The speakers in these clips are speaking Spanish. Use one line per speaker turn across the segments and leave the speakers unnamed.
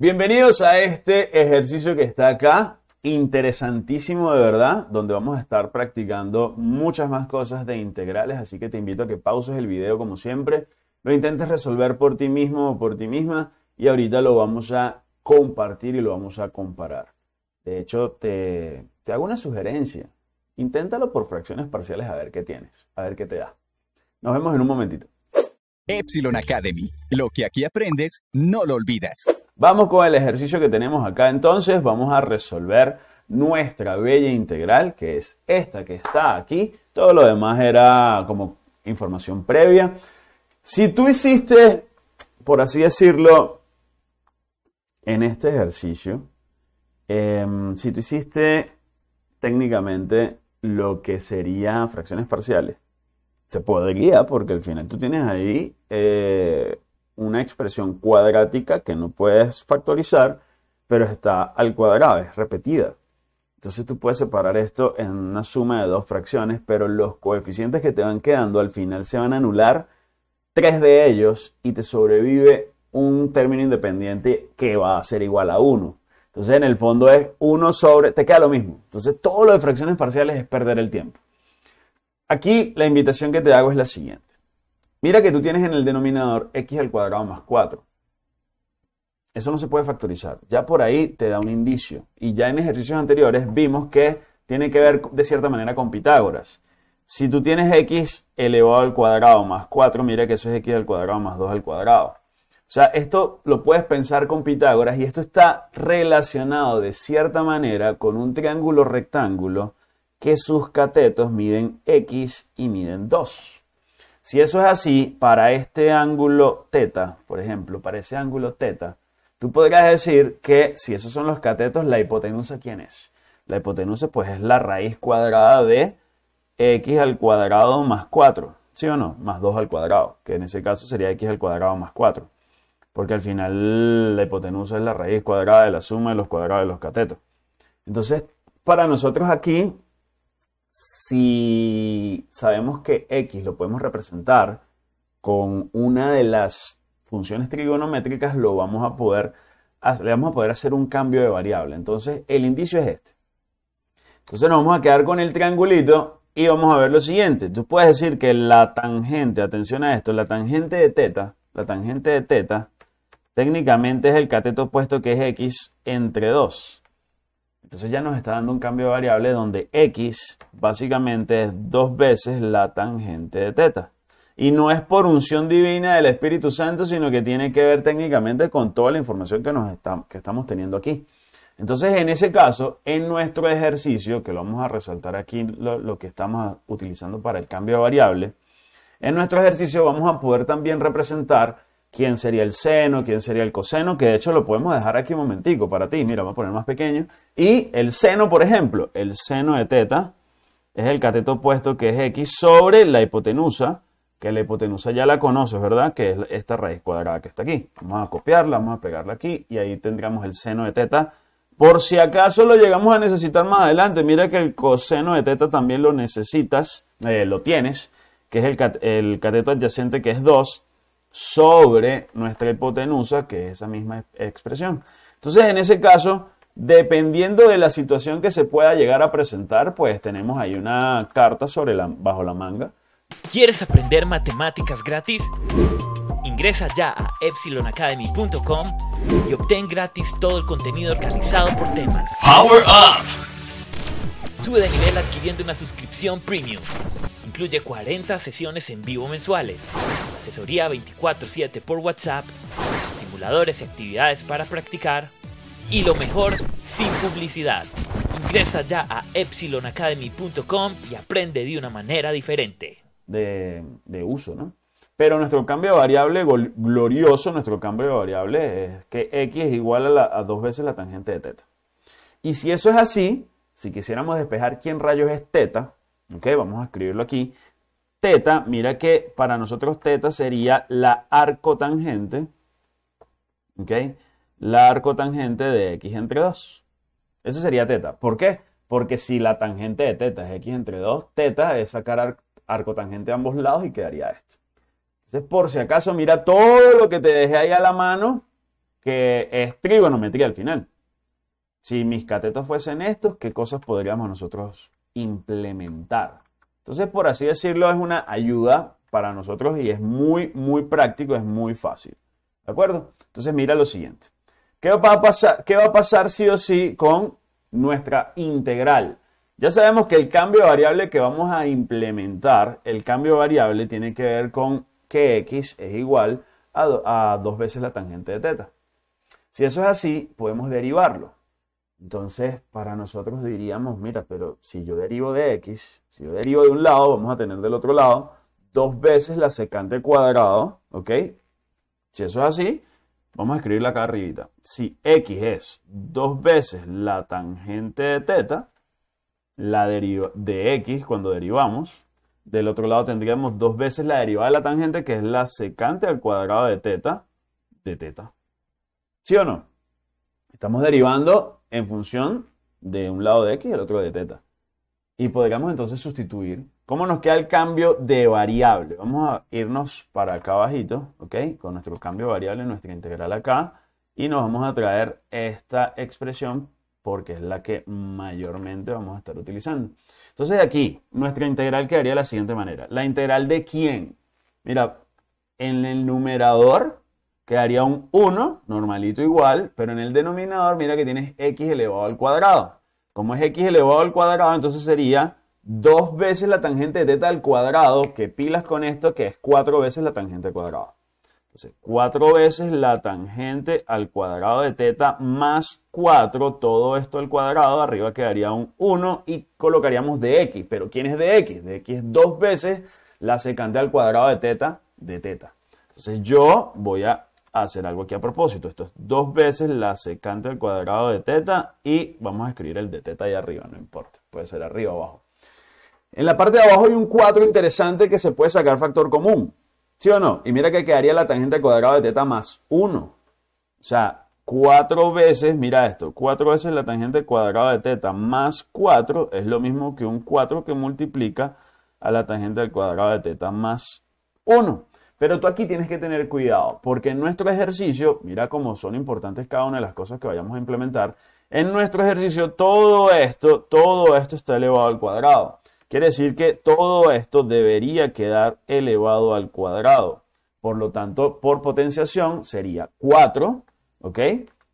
Bienvenidos a este ejercicio que está acá, interesantísimo de verdad, donde vamos a estar practicando muchas más cosas de integrales, así que te invito a que pauses el video como siempre, lo intentes resolver por ti mismo o por ti misma y ahorita lo vamos a compartir y lo vamos a comparar. De hecho, te, te hago una sugerencia, inténtalo por fracciones parciales a ver qué tienes, a ver qué te da. Nos vemos en un momentito. Epsilon Academy, lo que aquí aprendes, no lo olvidas. Vamos con el ejercicio que tenemos acá entonces. Vamos a resolver nuestra bella integral, que es esta que está aquí. Todo lo demás era como información previa. Si tú hiciste, por así decirlo, en este ejercicio, em, si tú hiciste técnicamente lo que sería fracciones parciales, se podría porque al final tú tienes ahí eh, una expresión cuadrática que no puedes factorizar, pero está al cuadrado, es repetida. Entonces tú puedes separar esto en una suma de dos fracciones, pero los coeficientes que te van quedando al final se van a anular tres de ellos y te sobrevive un término independiente que va a ser igual a 1. Entonces en el fondo es 1 sobre, te queda lo mismo. Entonces todo lo de fracciones parciales es perder el tiempo. Aquí la invitación que te hago es la siguiente. Mira que tú tienes en el denominador x al cuadrado más 4. Eso no se puede factorizar. Ya por ahí te da un indicio. Y ya en ejercicios anteriores vimos que tiene que ver de cierta manera con Pitágoras. Si tú tienes x elevado al cuadrado más 4, mira que eso es x al cuadrado más 2 al cuadrado. O sea, esto lo puedes pensar con Pitágoras y esto está relacionado de cierta manera con un triángulo rectángulo que sus catetos miden x y miden 2. Si eso es así, para este ángulo θ, por ejemplo, para ese ángulo θ, tú podrías decir que si esos son los catetos, la hipotenusa, ¿quién es? La hipotenusa, pues, es la raíz cuadrada de x al cuadrado más 4, ¿sí o no? Más 2 al cuadrado, que en ese caso sería x al cuadrado más 4, porque al final la hipotenusa es la raíz cuadrada de la suma de los cuadrados de los catetos. Entonces, para nosotros aquí, si sabemos que X lo podemos representar con una de las funciones trigonométricas, lo vamos a poder, le vamos a poder hacer un cambio de variable. Entonces, el indicio es este. Entonces nos vamos a quedar con el triangulito y vamos a ver lo siguiente. Tú puedes decir que la tangente, atención a esto, la tangente de teta, la tangente de teta, técnicamente es el cateto opuesto que es x entre 2. Entonces ya nos está dando un cambio de variable donde x básicamente es dos veces la tangente de teta. Y no es por unción divina del Espíritu Santo, sino que tiene que ver técnicamente con toda la información que, nos estamos teniendo aquí. Entonces, en ese caso, en nuestro ejercicio, que lo vamos a resaltar aquí, lo, lo que estamos utilizando para el cambio de variable, en nuestro ejercicio vamos a poder también representar quién sería el seno, quién sería el coseno, que de hecho lo podemos dejar aquí un momentico para ti, mira, voy a poner más pequeño. Y el seno, por ejemplo, el seno de teta es el cateto opuesto que es x sobre la hipotenusa, que la hipotenusa ya la conoces, ¿verdad? Que es esta raíz cuadrada que está aquí. Vamos a copiarla, vamos a pegarla aquí y ahí tendríamos el seno de teta. Por si acaso lo llegamos a necesitar más adelante, mira que el coseno de teta también lo necesitas, eh, lo tienes, que es el, el cateto adyacente que es 2 sobre nuestra hipotenusa, que es esa misma expresión. Entonces, en ese caso, dependiendo de la situación que se pueda llegar a presentar, pues tenemos ahí una carta sobre la, bajo la manga.
¿Quieres aprender matemáticas gratis? Ingresa ya a epsilonacademy.com y obtén gratis todo el contenido organizado por temas. Power Up. Sube de nivel adquiriendo una suscripción premium incluye 40 sesiones en vivo mensuales, asesoría 24/7 por WhatsApp, simuladores y actividades para practicar, y lo mejor, sin publicidad. Ingresa ya a epsilonacademy.com y aprende de una manera diferente.
De, uso, ¿no? Pero nuestro cambio de variable glorioso, nuestro cambio de variable es que x es igual a, a dos veces la tangente de teta. Y si eso es así, si quisiéramos despejar quién rayos es teta, Ok, vamos a escribirlo aquí. Teta, mira que para nosotros teta sería la arcotangente. ¿Ok? La arcotangente de x entre 2. Ese sería teta. ¿Por qué? Porque si la tangente de teta es x entre 2, teta es sacar arco arcotangente a ambos lados y quedaría esto. Entonces, por si acaso, mira todo lo que te dejé ahí a la mano, que es trigonometría al final. Si mis catetos fuesen estos, ¿qué cosas podríamos nosotros implementar. Entonces, por así decirlo, es una ayuda para nosotros y es muy, muy práctico, es muy fácil. ¿De acuerdo? Entonces, mira lo siguiente. ¿Qué va a pasar, qué va a pasar sí o sí con nuestra integral? Ya sabemos que el cambio de variable que vamos a implementar, el cambio variable tiene que ver con que x es igual a, a dos veces la tangente de teta. Si eso es así, podemos derivarlo. Entonces, para nosotros diríamos, mira, pero si yo derivo de x, si yo derivo de un lado, vamos a tener del otro lado dos veces la secante al cuadrado, ¿ok? Si eso es así, vamos a escribirla acá arribita. Si x es dos veces la tangente de teta, la deriva de x cuando derivamos, del otro lado tendríamos dos veces la derivada de la tangente, que es la secante al cuadrado de teta, de teta. ¿Sí o no? Estamos derivando en función de un lado de x y el otro de teta. Y podríamos entonces sustituir. ¿Cómo nos queda el cambio de variable? Vamos a irnos para acá abajito, ¿ok? Con nuestro cambio de variable, nuestra integral acá. Y nos vamos a traer esta expresión porque es la que mayormente vamos a estar utilizando. Entonces de aquí, nuestra integral quedaría de la siguiente manera. La integral de quién? Mira, en el numerador quedaría un 1, normalito igual, pero en el denominador mira que tienes x elevado al cuadrado. Como es x elevado al cuadrado, entonces sería dos veces la tangente de teta al cuadrado, que pilas con esto, que es cuatro veces la tangente al cuadrado. Entonces, cuatro veces la tangente al cuadrado de teta más 4, todo esto al cuadrado, arriba quedaría un 1 y colocaríamos de x. Pero ¿quién es de x? De x es dos veces la secante al cuadrado de teta de teta. Entonces yo voy a hacer algo aquí a propósito. Esto es dos veces la secante al cuadrado de teta y vamos a escribir el de teta ahí arriba, no importa. Puede ser arriba o abajo. En la parte de abajo hay un 4 interesante que se puede sacar factor común. ¿Sí o no? Y mira que quedaría la tangente al cuadrado de teta más 1. O sea, 4 veces, mira esto, 4 veces la tangente al cuadrado de teta más 4 es lo mismo que un 4 que multiplica a la tangente al cuadrado de teta más 1. Pero tú aquí tienes que tener cuidado, porque en nuestro ejercicio, mira cómo son importantes cada una de las cosas que vayamos a implementar, en nuestro ejercicio todo esto, todo esto está elevado al cuadrado. Quiere decir que todo esto debería quedar elevado al cuadrado. Por lo tanto, por potenciación sería 4, ¿ok?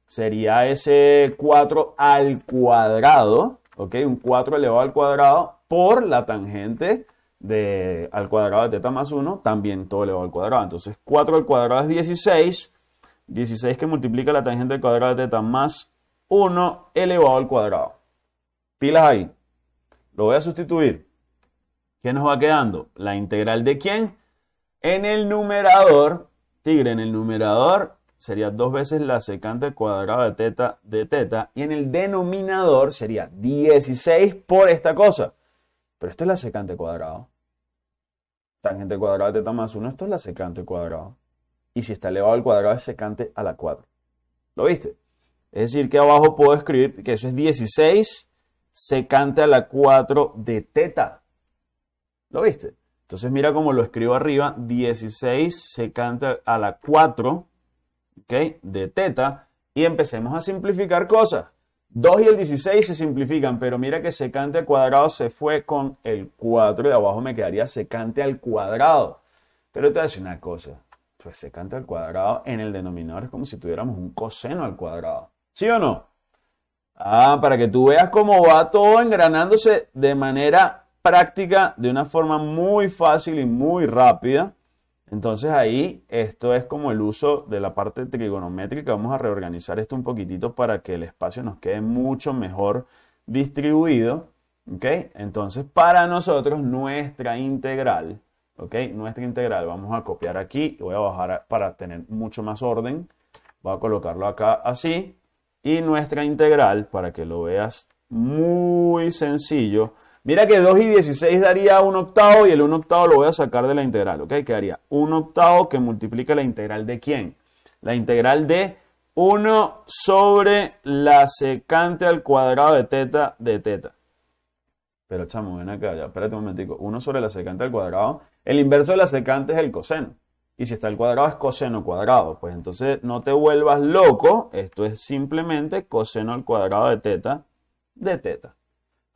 Sería ese 4 al cuadrado, ¿ok? Un 4 elevado al cuadrado por la tangente de, al cuadrado de teta más 1, también todo elevado al cuadrado. Entonces 4 al cuadrado es 16, 16 que multiplica la tangente al cuadrado de teta más 1 elevado al cuadrado. Pilas ahí. Lo voy a sustituir. ¿Qué nos va quedando? La integral de quién? En el numerador, tigre, en el numerador sería dos veces la secante al cuadrado de teta de teta y en el denominador sería 16 por esta cosa. Pero esto es la secante cuadrado. Tangente cuadrado de teta más 1, esto es la secante cuadrado. Y si está elevado al cuadrado es secante a la 4. ¿Lo viste? Es decir, que abajo puedo escribir que eso es 16 secante a la 4 de teta. ¿Lo viste? Entonces mira cómo lo escribo arriba, 16 secante a la 4 de teta. Y empecemos a simplificar cosas. 2 y el 16 se simplifican, pero mira que secante al cuadrado se fue con el 4 y de abajo me quedaría secante al cuadrado. Pero te voy a decir una cosa, pues secante al cuadrado en el denominador es como si tuviéramos un coseno al cuadrado. ¿Sí o no? Ah, para que tú veas cómo va todo engranándose de manera práctica, de una forma muy fácil y muy rápida. Entonces ahí esto es como el uso de la parte trigonométrica. Vamos a reorganizar esto un poquitito para que el espacio nos quede mucho mejor distribuido. Entonces para nosotros nuestra integral, ¿ok? Nuestra integral, vamos a copiar aquí. Voy a bajar para tener mucho más orden. Voy a colocarlo acá así. Y nuestra integral, para que lo veas muy sencillo, Mira que 2 y 16 daría 1 octavo y el 1 octavo lo voy a sacar de la integral, ¿ok? Quedaría 1 octavo que multiplica la integral de quién? La integral de 1 sobre la secante al cuadrado de teta de teta. Pero chamo, ven acá, ya, espérate un momentico. 1 sobre la secante al cuadrado. El inverso de la secante es el coseno. Y si está al cuadrado es coseno cuadrado. Pues entonces no te vuelvas loco. Esto es simplemente coseno al cuadrado de teta de teta.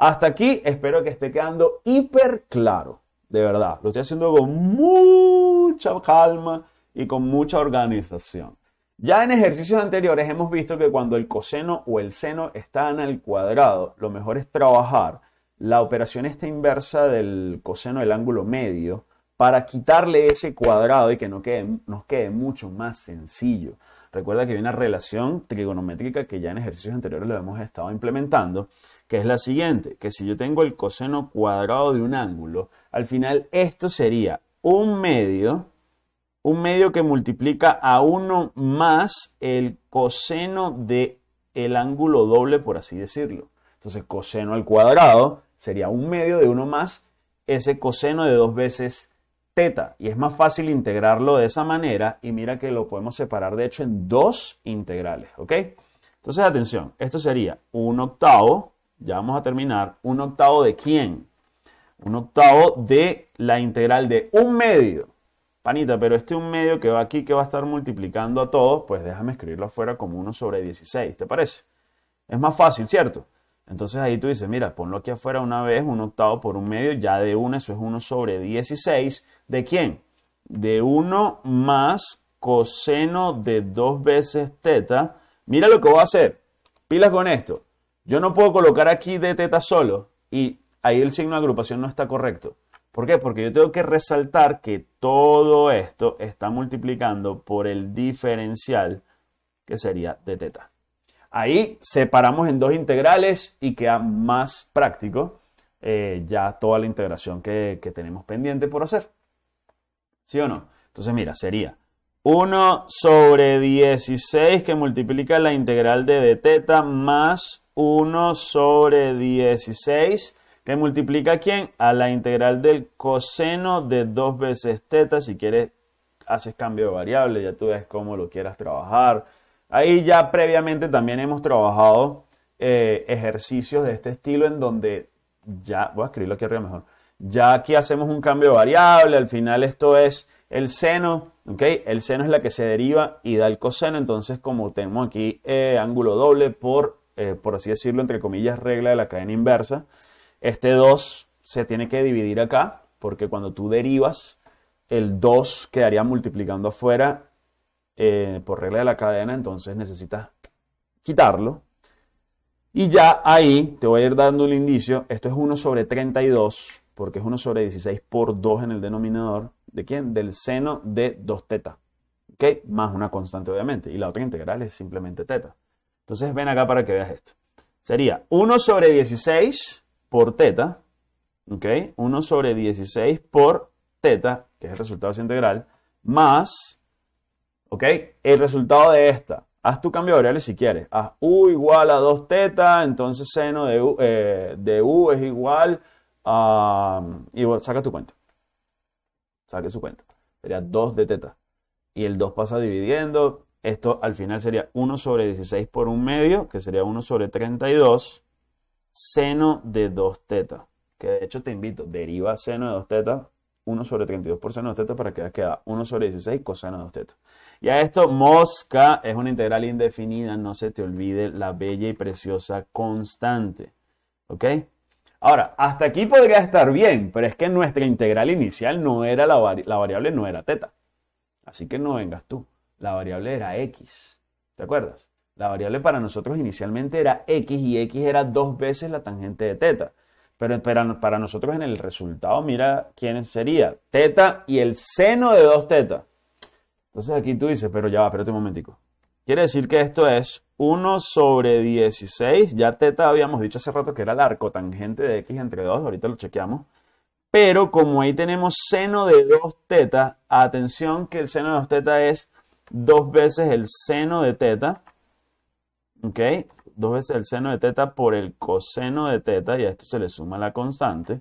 Hasta aquí espero que esté quedando hiper claro, de verdad. Lo estoy haciendo con mucha calma y con mucha organización. Ya en ejercicios anteriores hemos visto que cuando el coseno o el seno están al cuadrado, lo mejor es trabajar la operación esta inversa del coseno del ángulo medio para quitarle ese cuadrado y que no quede, nos quede mucho más sencillo. Recuerda que hay una relación trigonométrica que ya en ejercicios anteriores lo hemos estado implementando, que es la siguiente, que si yo tengo el coseno cuadrado de un ángulo, al final esto sería un medio, un medio que multiplica a 1 más el coseno de el ángulo doble, por así decirlo. Entonces, coseno al cuadrado sería un medio de 1 más ese coseno de dos veces teta y es más fácil integrarlo de esa manera y mira que lo podemos separar de hecho en dos integrales, ¿ok? Entonces atención, esto sería un octavo, ya vamos a terminar, un octavo de quién? Un octavo de la integral de un medio. Panita, pero este un medio que va aquí, que va a estar multiplicando a todo, pues déjame escribirlo afuera como 1 sobre 16, ¿te parece? Es más fácil, ¿cierto? Entonces ahí tú dices, mira, ponlo aquí afuera una vez, un octavo por un medio, ya de 1, eso es 1 sobre 16. ¿De quién? De 1 más coseno de 2 veces teta. Mira lo que voy a hacer. Pilas con esto. Yo no puedo colocar aquí de teta solo y ahí el signo de agrupación no está correcto. ¿Por qué? Porque yo tengo que resaltar que todo esto está multiplicando por el diferencial que sería de teta. Ahí separamos en dos integrales y queda más práctico eh, ya toda la integración que, tenemos pendiente por hacer. ¿Sí o no? Entonces, mira, sería 1 sobre 16 que multiplica la integral de dθ más 1 sobre 16 que multiplica a quién? A la integral del coseno de 2 veces teta. Si quieres, haces cambio de variable, ya tú ves cómo lo quieras trabajar Ahí ya previamente también hemos trabajado eh, ejercicios de este estilo en donde ya, voy a escribirlo aquí arriba mejor, ya aquí hacemos un cambio de variable, al final esto es el seno, ¿ok? El seno es la que se deriva y da el coseno, entonces como tenemos aquí eh, ángulo doble por, eh, por así decirlo, entre comillas, regla de la cadena inversa, este 2 se tiene que dividir acá, porque cuando tú derivas, el 2 quedaría multiplicando afuera eh, por regla de la cadena, entonces necesitas quitarlo. Y ya ahí te voy a ir dando un indicio. Esto es 1 sobre 32, porque es 1 sobre 16 por 2 en el denominador. ¿De quién? Del seno de 2 θ ¿Ok? Más una constante, obviamente. Y la otra integral es simplemente teta. Entonces ven acá para que veas esto. Sería 1 sobre 16 por teta. ¿Ok? 1 sobre 16 por teta, que es el resultado de esa integral, más ¿Ok? El resultado de esta. Haz tu cambio de variables si quieres. Haz U igual a 2 θ entonces seno de U, eh, de U es igual a... Um, y saca tu cuenta. Saca su cuenta. Sería 2 de teta. Y el 2 pasa dividiendo. Esto al final sería 1 sobre 16 por un medio, que sería 1 sobre 32, seno de 2 θ Que de hecho te invito, deriva seno de 2 teta 1 sobre 32 por seno de teta para que queda 1 sobre 16 coseno de teta. Y a esto, mosca es una integral indefinida, no se te olvide la bella y preciosa constante. ¿Ok? Ahora, hasta aquí podría estar bien, pero es que nuestra integral inicial no era la, la variable, no era teta. Así que no vengas tú. La variable era x. ¿Te acuerdas? La variable para nosotros inicialmente era x y x era dos veces la tangente de teta. Pero para nosotros en el resultado, mira quién sería. Teta y el seno de dos teta. Entonces aquí tú dices, pero ya va, espérate un momentico. Quiere decir que esto es 1 sobre 16. Ya teta habíamos dicho hace rato que era arco tangente de x entre 2. Ahorita lo chequeamos. Pero como ahí tenemos seno de 2 teta, atención que el seno de 2 teta es dos veces el seno de teta. ¿Ok? dos veces el seno de teta por el coseno de teta, y a esto se le suma la constante.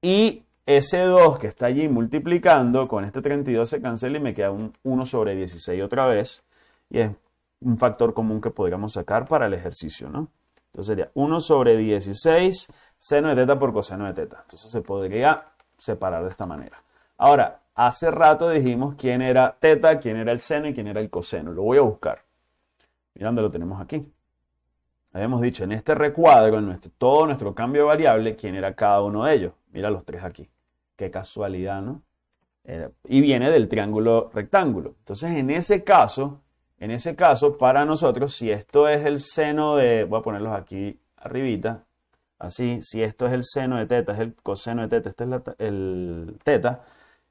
Y ese 2 que está allí multiplicando con este 32 se cancela y me queda un 1 sobre 16 otra vez. Y es un factor común que podríamos sacar para el ejercicio, ¿no? Entonces sería 1 sobre 16 seno de teta por coseno de teta. Entonces se podría separar de esta manera. Ahora, hace rato dijimos quién era teta, quién era el seno y quién era el coseno. Lo voy a buscar. Mirando, lo tenemos aquí. Habíamos dicho, en este recuadro, en nuestro, todo nuestro cambio de variable, ¿quién era cada uno de ellos? Mira los tres aquí. Qué casualidad, ¿no? Eh, y viene del triángulo rectángulo. Entonces, en ese caso, en ese caso, para nosotros, si esto es el seno de, voy a ponerlos aquí arribita, así, si esto es el seno de teta, es el coseno de teta, este es el teta,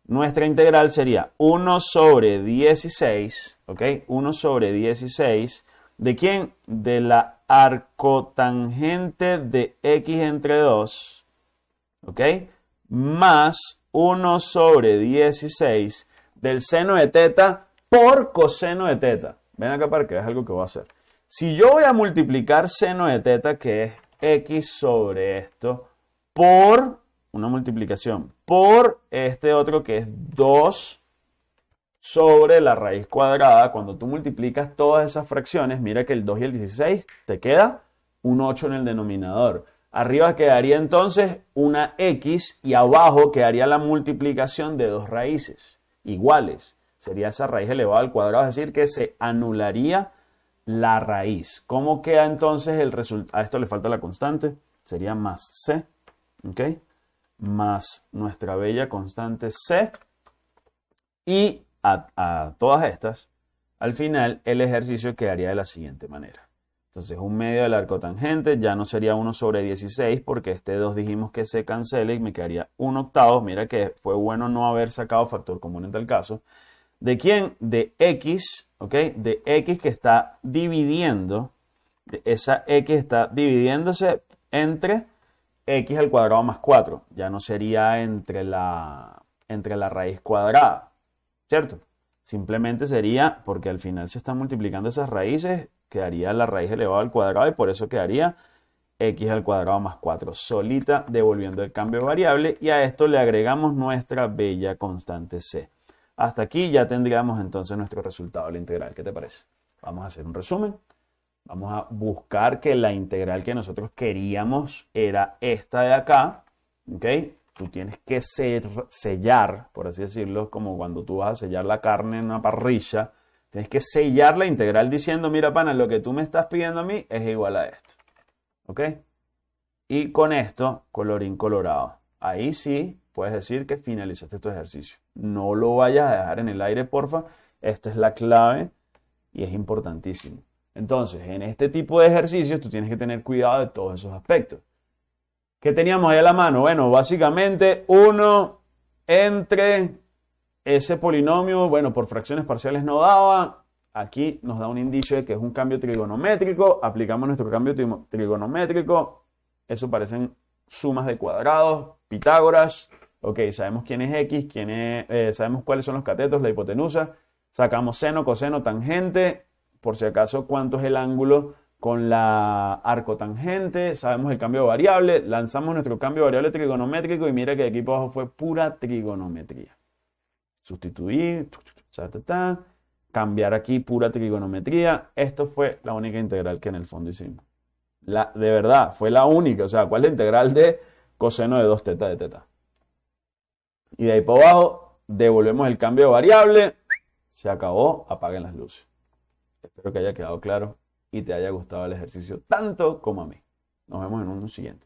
nuestra integral sería 1 sobre 16, ¿ok? 1 sobre 16, ¿de quién? De la arcotangente de x entre 2, ¿ok? Más 1 sobre 16 del seno de teta por coseno de teta. Ven acá para que es algo que voy a hacer. Si yo voy a multiplicar seno de teta, que es x sobre esto, por una multiplicación, por este otro que es 2 sobre la raíz cuadrada. Cuando tú multiplicas todas esas fracciones, mira que el 2 y el 16 te queda un 8 en el denominador. Arriba quedaría entonces una x y abajo quedaría la multiplicación de dos raíces iguales. Sería esa raíz elevada al cuadrado, es decir, que se anularía la raíz. ¿Cómo queda entonces el resultado? A esto le falta la constante, sería más c, ¿ok? Más nuestra bella constante c. Y a, todas estas, al final el ejercicio quedaría de la siguiente manera. Entonces un medio del arco tangente ya no sería 1 sobre 16 porque este 2 dijimos que se cancele y me quedaría 1 octavo. Mira que fue bueno no haber sacado factor común en tal caso. ¿De quién? De x, ¿ok? De x que está dividiendo, de esa x está dividiéndose entre x al cuadrado más 4. Ya no sería entre la, entre la raíz cuadrada. ¿cierto? Simplemente sería, porque al final se están multiplicando esas raíces, quedaría la raíz elevada al cuadrado y por eso quedaría x al cuadrado más 4, solita devolviendo el cambio variable y a esto le agregamos nuestra bella constante c. Hasta aquí ya tendríamos entonces nuestro resultado de la integral. ¿Qué te parece? Vamos a hacer un resumen. Vamos a buscar que la integral que nosotros queríamos era esta de acá, ¿ok? tú tienes que sellar, por así decirlo, como cuando tú vas a sellar la carne en una parrilla, tienes que sellar la integral diciendo, mira, pana, lo que tú me estás pidiendo a mí es igual a esto. ¿Ok? Y con esto, colorín colorado. Ahí sí puedes decir que finalizaste tu ejercicio. No lo vayas a dejar en el aire, porfa. Esta es la clave y es importantísimo. Entonces, en este tipo de ejercicios tú tienes que tener cuidado de todos esos aspectos. ¿Qué teníamos ahí a la mano? Bueno, básicamente 1 entre ese polinomio, bueno, por fracciones parciales no daba. Aquí nos da un indicio de que es un cambio trigonométrico. Aplicamos nuestro cambio trigonométrico. Eso parecen sumas de cuadrados, Pitágoras. Ok, sabemos quién es X, quién eh, sabemos cuáles son los catetos, la hipotenusa. Sacamos seno, coseno, tangente. Por si acaso, cuánto es el ángulo con la arco tangente, sabemos el cambio de variable, lanzamos nuestro cambio de variable trigonométrico y mira que de aquí para abajo fue pura trigonometría. Sustituir, cambiar aquí pura trigonometría. Esto fue la única integral que en el fondo hicimos. La, de verdad, fue la única. O sea, ¿cuál es la integral de coseno de 2 teta de teta? Y de ahí para abajo, devolvemos el cambio de variable. Se acabó, apaguen las luces. Espero que haya quedado claro y te haya gustado el ejercicio tanto como a mí. Nos vemos en un siguiente.